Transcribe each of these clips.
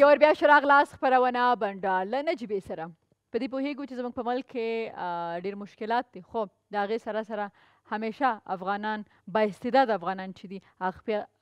یو ور بیا ښه راغلاست خپرونه بنډار له نجیبې سره په دې پوهیږو چې زموږ په ملک کې ډېر مشکلات دي خو د هغې سره سره همیشه افغانان با استعداد افغانان چې دي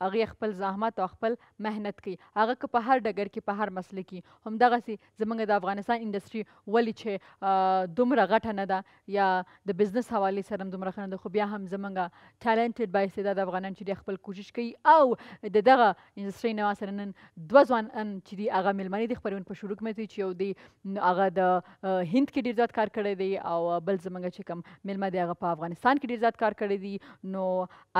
هغه خپل زحمت او خپل مهنت کوي هغه که په هر ډګر کې په هر مسله کې همدغسې زمونږ د افغانستان انډسټري ولې چې دومره غټه نه ده یا د بزنس حوالې سره هم دومره ښه نه ده خو بیا هم زمونږ ټالنټډ با استعداد افغانان چې دي خپل کوشش کوي او د دغه انډسټري نه سره نن دوه ځوان چې دي هغه میلمنې د خپرون په شروع کې چې یو دی هغه د هند کې ډېر زیات کار کړی دی او بل زمونږ چې کوم میلمه دی هغه په افغانستان کې ډېر زیات کار کړی دی، نو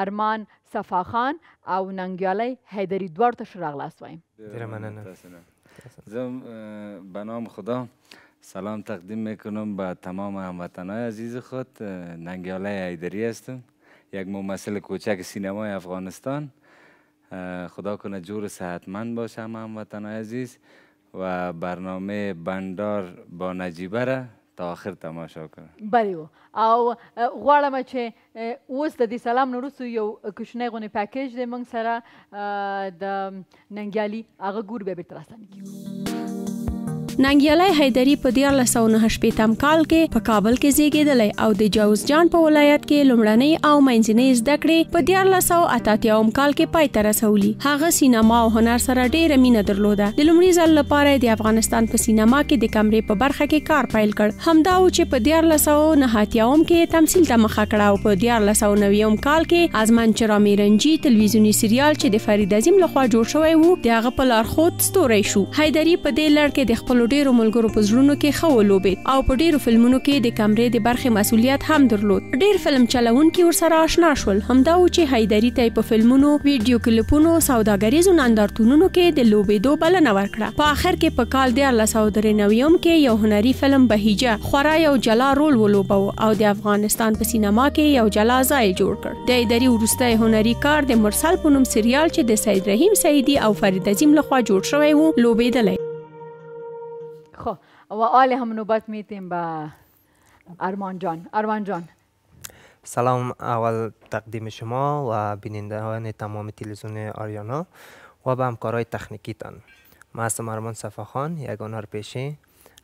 ارمان صفا خان او ننګیالی حیدری دوار ته شراغ راغلاست وایم زم به نام خدا سلام تقدیم میکنم به تمام هموطنهای عزیز خود ننگیاله حیدری هستم یک ممثل کوچک سینمای افغانستان خدا کنه جور صحتمند باشه همه هموطنهای عزیز و برنامه بندار با نجیبه را تا آخر تماشا کړه بلې و او غواړم چې اوس د دې سلام نه وروسته یو کوچنی غونې پیکیج دی موږ سره د ننګیالي هغه ګور بیا بېرته راستانه کیږو ننګیالی حیدری په 1998م کال کې په کابل کې زیږیدلی او د جوز جان په ولایت کې لومړنۍ او منځنۍ زده کړې په 1980م کال کې پای ته رسولي هغه سینما او هنر سره ډېره مینه درلوده د لومړي ځل لپاره د افغانستان په سینما کې د کمرې په برخه کې کار پیل کړ همدا و چې په 1990م کې تمثیل ته مخه کړه او په 1990م کال کې ازمن چرامي رنجي تلویزیونی سریال چې د فرید عظیم لخوا جوړ شوی وو د هغه په لارښود ستوري شو حیدری په دې لړ کې د خپل ډیرو ملګرو په زړونو کې خولوبي او په ډیرو فلمونو کې د کمرې د برخې مسولیت هم درلود ډیر فلم چلونکي ورسره آشنا شول همدا و چې حیدری ته په فلمونو ویډیو کلیپونو سوداګریزو نندارتونونو کې د لوبېدو بلنه ورکړه په اخر کې په کال 1990 کې یو هنري فلم بهیجه خورا یو جلا رول ولوبو او د افغانستان په سینما کې یو جلا ځای جوړ کړ د اداري ورسته هنري کار د مرسل پونم سریال چې د سید رحیم سعیدی او فرید عظیم لخوا جوړ شوی وو لوبېدلی خب و آل هم نوبت میتیم به ارمان جان ارمان جان سلام اول تقدیم شما و بینندگان تمام تلویزیون آریانا و به همکارای تان من هستم ارمان صفاخان یک هنر پیشه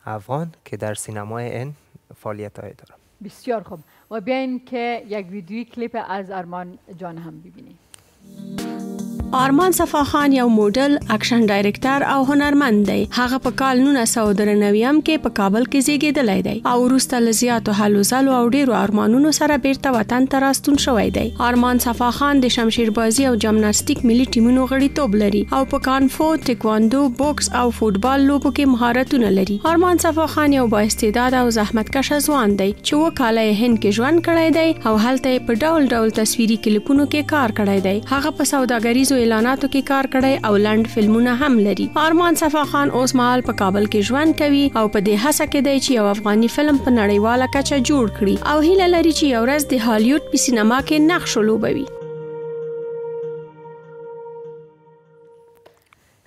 افغان که در سینمای این فعالیت های دارم بسیار خوب و بیاین که یک ویدیوی کلیپ از ارمان جان هم ببینیم آرمان صفاخان یو موډل اکشن ډایریکټر او هنرمند دی هغه په کال 1993 کې په کابل کې زیږیدلی دی او وروسته له زیاتو هلو ځلو او ډیرو آرمانونو سره بیرته وطن ته راستون شوی دی آرمان صفاخان د شمشیر بازی او جمناستیک ملي ټیمونو غړیتوب لري او په کانفو ټیکواندو بوکس او فوتبال لوبو کې مهارتونه لري آرمان صفاخان یو با استعداد او زحمتکش ځوان دی چې وکاله هند کې ژوند کړی دی او هلته په ډول ډول تصویري کلیپونو کې کار کړی دی هغه په سوداګریزو ټلویزیوني اعلاناتو کې کار کړی او لند فلمونه هم لري ارمان صفا خان اوس مهال په کابل کې ژوند کوي او په دې هڅه کې دی چې یو افغاني فلم په نړیواله کچه جوړ کړي او هیله لري چې یو ورځ د هالیوډ په سینما کې نقش ولوبوي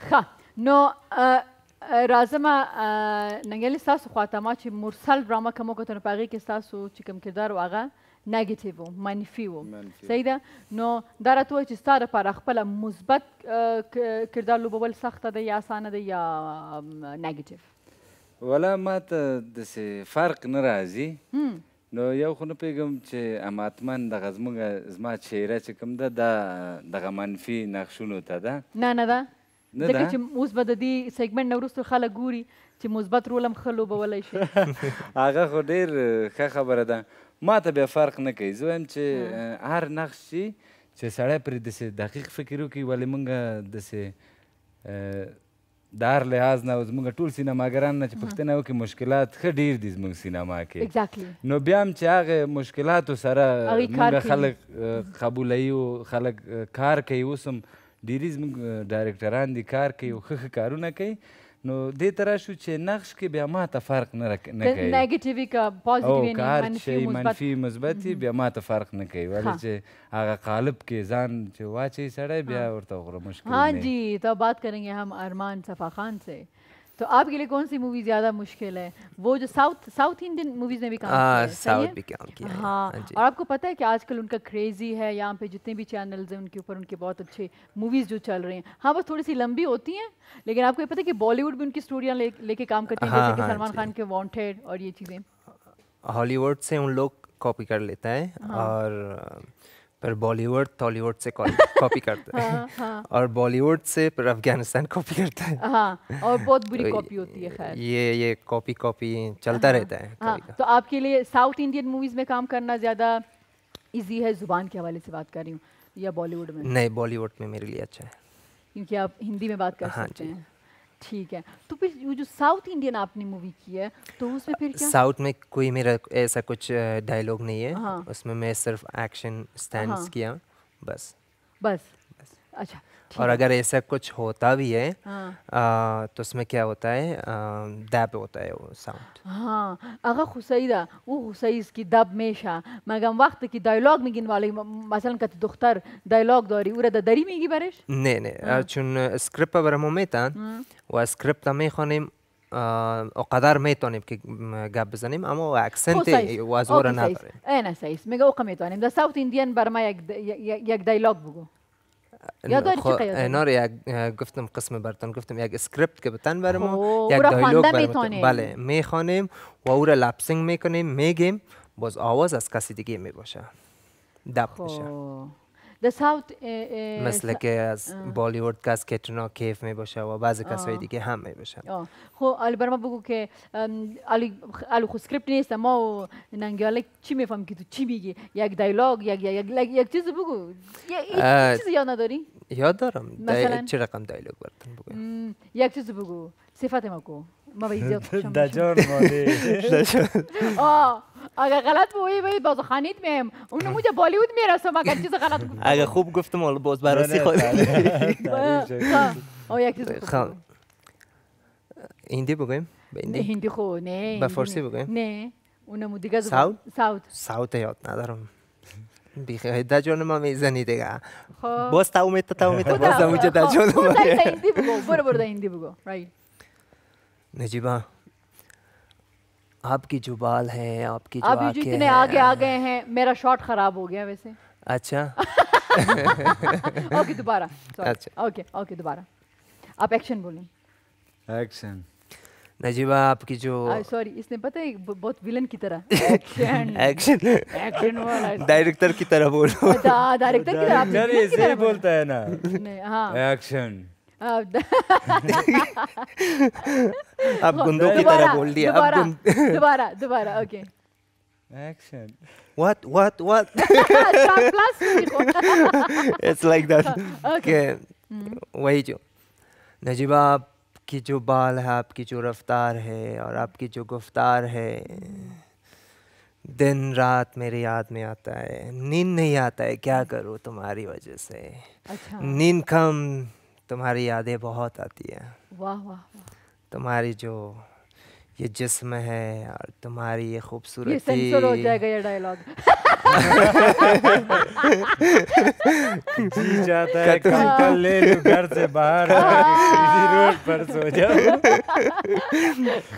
ښه نو راځم ننګلې تاسو خواته ما چې مرسل ډرامه کوم کوته په هغه کې تاسو چې کوم کردار واغه نیگیټیو وو منفي وو صحیح ده نو دا راته وایي چې ستا لپاره خپله مثبت کردار لوبول سخته ده یا اسانه ده یا نیګیټیو ولا ما ته داسې فرق نه راځي نو یو خو نه پوهېږم چې اماتمن دغه زموږ زما چهره چې کوم ده دا دغه منفي نقشونو ته ده نه نه ده ځکه چې اوس به د دې سیګمنټ نه وروسته خلک ګوري چې مثبت رول هم ښه لوبولی شي هغه خو ډېر ښه خبره ده ما ته بیا فرق نه کوي زه وایم چې هر نقش چې چې سړی پرې داسې دقیق فکر وکړي ولې موږ داسې د هر لحاظ نه زموږ ټول سینماګران نه چې پوښتنه وکړي مشکلات ښه ډېر دي زموږ سینما کې نو بیا هم چې هغه مشکلاتو سره موږ خلک قبولوي او خلک کار کوي اوس هم ډېری زموږ ډایرکټران دي کار کوي او ښه ښه کارونه کوي نو دې تر شو چې نقش کې بیا ما ته فرق نه کوي نیگیټیوي کا پوزټیوي نه منفي مثبت بیا ما ته فرق نه کوي ولې چې هغه قالب کې ځان چې واچي سړی بیا ورته غره مشکل हाँ जी तो बात करेंगे हम अरमान सफा खान से तो आपके लिए कौन सी मूवी ज्यादा मुश्किल है वो जो साउथ साउथ इंडियन मूवीज में भी काम हाँ, किया साउथ भी काम किया हाँ, हाँ और आपको पता है कि आजकल उनका क्रेजी है यहाँ पे जितने भी चैनल्स हैं उनके ऊपर उनके बहुत अच्छे मूवीज जो चल रहे हैं हाँ बस थोड़ी सी लंबी होती हैं लेकिन आपको ये पता है कि बॉलीवुड भी उनकी स्टोरिया लेके काम करती है हाँ, जैसे सलमान खान के वॉन्टेड और ये चीज़ें हॉलीवुड से उन लोग कॉपी कर लेता है और पर बॉलीवुड टॉलीवुड से कॉपी करता है हाँ, हाँ। और बॉलीवुड से पर अफगानिस्तान कॉपी करता है हाँ, और बहुत बुरी तो कॉपी होती है खैर ये ये कॉपी कॉपी चलता रहता है तो आपके लिए साउथ इंडियन मूवीज़ में काम करना ज़्यादा इजी है ज़ुबान के हवाले से बात कर रही हूँ या बॉलीवुड में नहीं बॉलीवुड में मेरे लिए अच्छा है क्योंकि आप हिंदी में बात कर सकते हैं ठीक है तो फिर वो जो साउथ इंडियन आपने मूवी की है तो उसमें फिर क्या साउथ में कोई मेरा ऐसा कुछ डायलॉग नहीं है हाँ। उसमें मैं सिर्फ एक्शन स्टैंड हाँ। किया बस बस बस अच्छा और अगर ऐसा कुछ होता भी है हाँ। तो उसमें क्या होता है दब होता है वो साउंड हाँ अगर खुसैदा वो खुसैस की दब मेशा मगर वक्त की डायलॉग में गिनवाले मसलन कत दुख्तर डायलॉग दौरी उरा दरी में की बारिश नहीं नहीं चुन स्क्रिप्ट पर मोमेतान व स्क्रिप्ट में خانم اقدر میتونیم که گپ بزنیم اما اکسنت و ازور نداره نه سعیس میگه اوقا میتونیم در ساوت ایندین بر ما یک دایلوگ بگو یا داری یک گفتم قسم برتان گفتم یک اسکریپت که بتن برم و یک دایلوگ بله میخوانیم و او را لپسینگ میکنیم میگیم باز آواز از کسی دیگه میباشه دب میشه خب. the south eh, eh, مثل که از بالیوود کس کترینا کیف می باشه و بعضی کسای دیگه هم می باشن خب بر بگو که الو خود خو نیست ما و ننگیاله چی میفهم که تو چی میگی یک دیالوگ یک یک یک چیز بگو یک چیز یاد نداری یاد دارم مثلا چه رقم دیالوگ براتون بگو یک چیز بگو صفت ما کو ما به ایزی دجار مالی اگه غلط بوی باید باز خانید میم اون نموج بالیوود میرسم اگر چیز غلط گفتم اگه خوب گفتم حالا باز بررسی خواهی او یک خب. هندی بگویم نه هندی خو نه به فارسی بگویم نه اون اونمو دیگه ساوت ساوت ساوت یاد ندارم بیخی دجان ما میزنی دیگه خب. باز تاومیت تاومیت باز جا خب، دجان ما برو برو هندی بگو رایی नजीबा आपकी जो बाल हैं आपकी जो आप जो इतने आगे आ गए हैं मेरा शॉट खराब हो गया वैसे अच्छा ओके दोबारा अच्छा ओके ओके दोबारा आप एक्शन बोलें एक्शन नजीबा आपकी जो सॉरी इसने पता है बहुत विलन की तरह एक्शन एक्शन डायरेक्टर की तरह बोलो डायरेक्टर अच्छा, की तरह बोलता है ना एक्शन अब गुंडों की तरह बोल दिया दोबारा दोबारा दोबारा okay Action. What what What? It's like that okay वही जो नजीबा आपकी जो बाल है आपकी जो रफ्तार है और आपकी जो गुफ्तार है दिन रात मेरी याद में आता है नींद नहीं आता है क्या करूँ तुम्हारी वजह से अच्छा। नींद कम तुम्हारी यादें बहुत आती हैं वाह वाह तुम्हारी जो ये जिस्म है और तुम्हारी ये खूबसूरती हो जाएगा ये डायलॉग जी जाता है काम कर ले लूं घर से बाहर इसी हाँ। रोड पर सो जाओ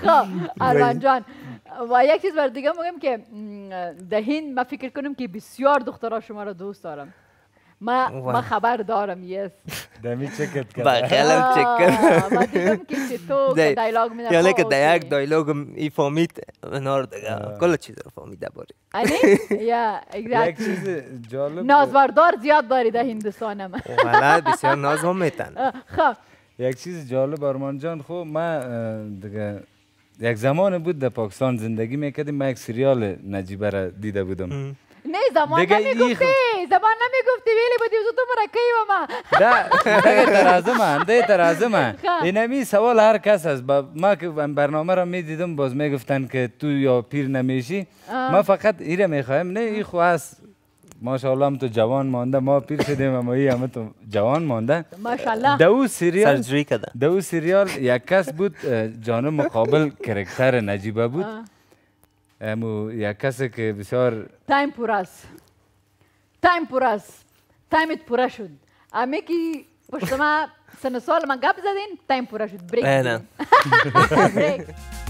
हाँ, अरमान जान یک چیز بر دیگه میگم که در هند من فکر کنم که بسیار دخترها شما را دوست دارم ما ما خبر دارم یس می چکت کرد بخیلم چک کرد ما دیدم کې چې تو دایلوگ می یعنی که در یک دایلوگ ای فومیت نور دیگه کله چې رو فومیت باری یعنی یا یک چیز جالب نازوردار زیاد داری د هندوستان ما ولی بسیار ناز هم میتن خب یک چیز جالب آرمان جان خب من دیگه یک زمان بود در پاکستان زندگی میکردیم من یک سریال نجیبه را دیده بودم نه زمان نمیگفتی زمان نمیگفتی ویلی بودی و تو مرا و ما ده ترازم ده ترازم خب. اینمی سوال هر کس هست ما که برنامه را میدیدم باز میگفتن که تو یا پیر نمیشی ما فقط ایره میخوایم نه ای خو هست ماشاءالله تو جوان مانده ما پیر شدیم اما ای همه تو جوان مانده ماشاءالله دو سریال سرجری دو سریال یک کس بود جانب مقابل کرکتر نجیبه بود ему я که بسیار تایم پر است تایم پر است تایمت پوره شد امی کی پشت ما سن سال من گپ زدین تایم پوره شد بریک بریک